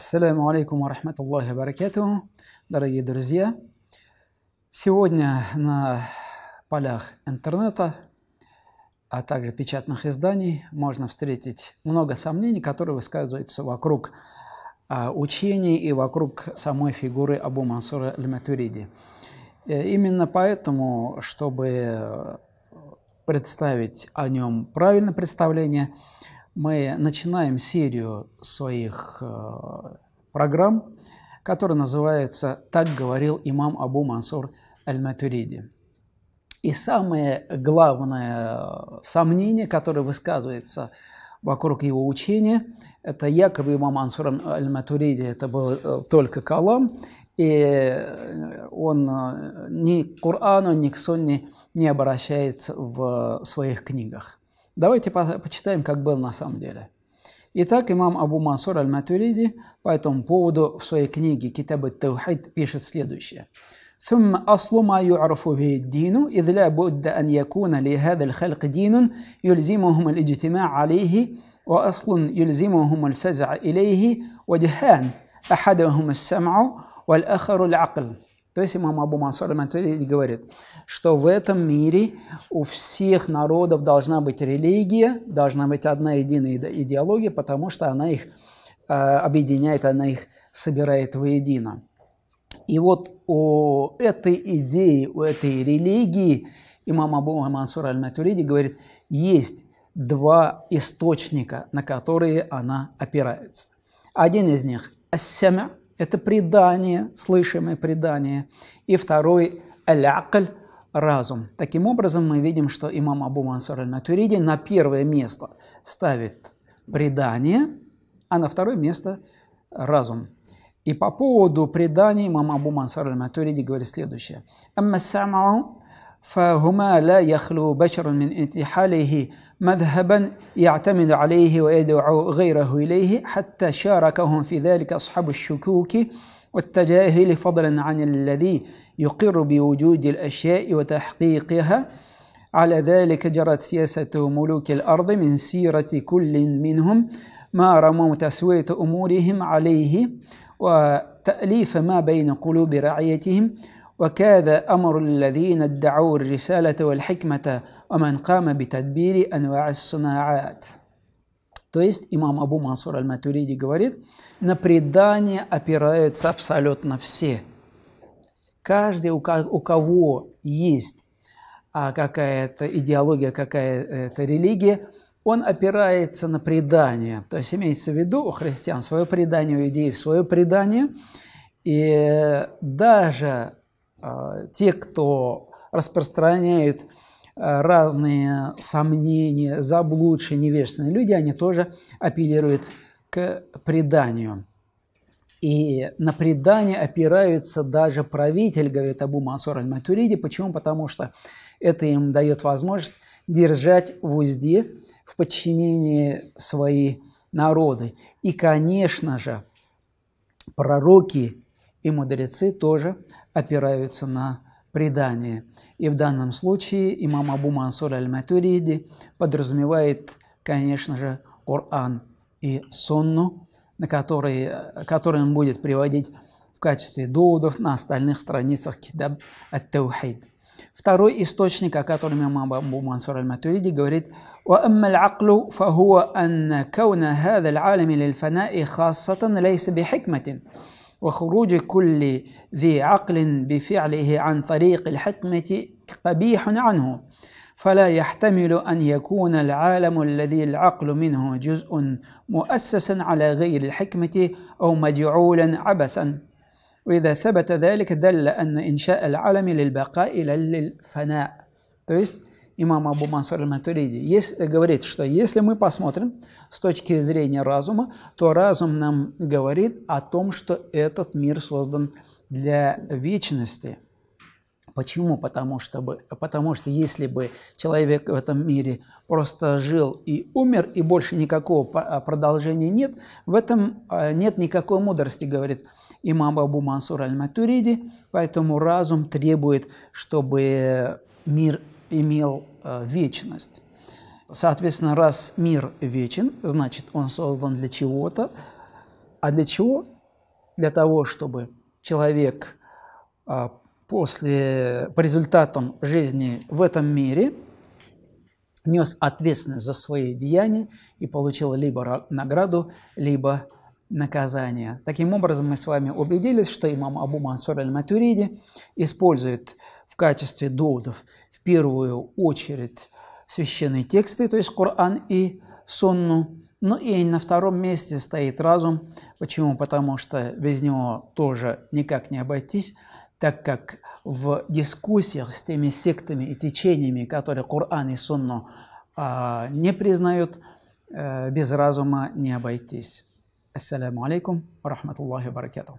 Ассаламу алейкум рахматуллахи баракатуху, дорогие друзья. Сегодня на полях интернета, а также печатных изданий можно встретить много сомнений, которые высказываются вокруг а, учений и вокруг самой фигуры Абу Мансура Аль-Матуриди. Э, именно поэтому, чтобы э, представить о нем правильное представление, мы начинаем серию своих э, программ, которая называется «Так говорил имам Абу Мансур Аль-Матуриди». И самое главное э, сомнение, которое высказывается вокруг его учения, это якобы имам Мансур Аль-Матуриди, это был э, только калам, и он ни к Корану, ни к Сонне не обращается в своих книгах. Давайте по почитаем, как было на самом деле. Итак, имам Абу Мансур аль-Матуриди по этому поводу в своей книге «Китабы Тавхид» пишет следующее. ثم أصل ما يعرف به الدين إذ لا بد أن يكون لهذا الخلق دين يلزمهم الاجتماع عليه وأصل يلزمهم الفزع إليه وجهان أحدهم السمع والآخر العقل То есть имам Абу Мансур Мантуриди говорит, что в этом мире у всех народов должна быть религия, должна быть одна единая идеология, потому что она их э, объединяет, она их собирает воедино. И вот у этой идеи, у этой религии имам Абу Мансур Аль-Матуриди говорит, есть два источника, на которые она опирается. Один из них – ас-самя, это предание, слышимое предание. И второй – аль-акль – разум. Таким образом, мы видим, что имам Абу Мансур аль-Матуриди на первое место ставит предание, а на второе место – разум. И по поводу преданий имам Абу Мансур аль-Матуриди говорит следующее. «Амма самау فهما لا يخلو بشر من انتحاله مذهبا يعتمد عليه ويدعو غيره إليه حتى شاركهم في ذلك أصحاب الشكوك والتجاهل فضلا عن الذي يقر بوجود الأشياء وتحقيقها على ذلك جرت سياسة ملوك الأرض من سيرة كل منهم ما رموا تسوية أمورهم عليه وتأليف ما بين قلوب رعيتهم وكذا أمر الذين ادعوا الرسالة والحكمة ومن قام بتدبير أنواع الصناعات То есть имам Абу Мансур Аль-Матуриди говорит, на предание опираются абсолютно все. Каждый, у кого есть а какая-то идеология, какая-то религия, он опирается на предание. То есть имеется в виду у христиан свое предание, у идеев свое предание. И даже Э, те, кто распространяет э, разные сомнения, заблудшие, невежественные люди, они тоже апеллируют к преданию. И на предание опираются даже правитель, говорит Абу Мансур аль-Матуриди. Почему? Потому что это им дает возможность держать в узде, в подчинении свои народы. И, конечно же, пророки и мудрецы тоже опираются на предание. И в данном случае имам Абу Мансур аль-Матуриди подразумевает, конечно же, Коран и Сонну, на которые, которые он будет приводить в качестве доводов на остальных страницах Китаб ат-Таухид. Второй источник, о котором имам Абу Мансур аль-Матуриди говорит, وأما العقل فهو أن كون هذا العالم للفناء خاصة ليس بحكمة وخروج كل ذي عقل بفعله عن طريق الحكمة قبيح عنه فلا يحتمل أن يكون العالم الذي العقل منه جزء مؤسسا على غير الحكمة أو مجعولا عبثا وإذا ثبت ذلك دل أن إنشاء العالم للبقاء لا للفناء То есть имама Абу Мансура Матуриди, говорит, что если мы посмотрим с точки зрения разума, то разум нам говорит о том, что этот мир создан для вечности. Почему? Потому что, потому что если бы человек в этом мире просто жил и умер, и больше никакого а, продолжения нет, в этом а, нет никакой мудрости, говорит имам Абу Мансур Аль-Матуриди, поэтому разум требует, чтобы мир имел э, вечность. Соответственно, раз мир вечен, значит, он создан для чего-то. А для чего? Для того, чтобы человек а, после, по результатам жизни в этом мире нес ответственность за свои деяния и получил либо награду, либо наказание. Таким образом, мы с вами убедились, что имам Абу Мансур аль-Матуриди использует качестве доводов в первую очередь священные тексты, то есть Коран и Сонну, ну и на втором месте стоит разум. Почему? Потому что без него тоже никак не обойтись, так как в дискуссиях с теми сектами и течениями, которые Коран и Сонну а, не признают, а, без разума не обойтись. Ассаламу алейкум, рахматуллахи баракату.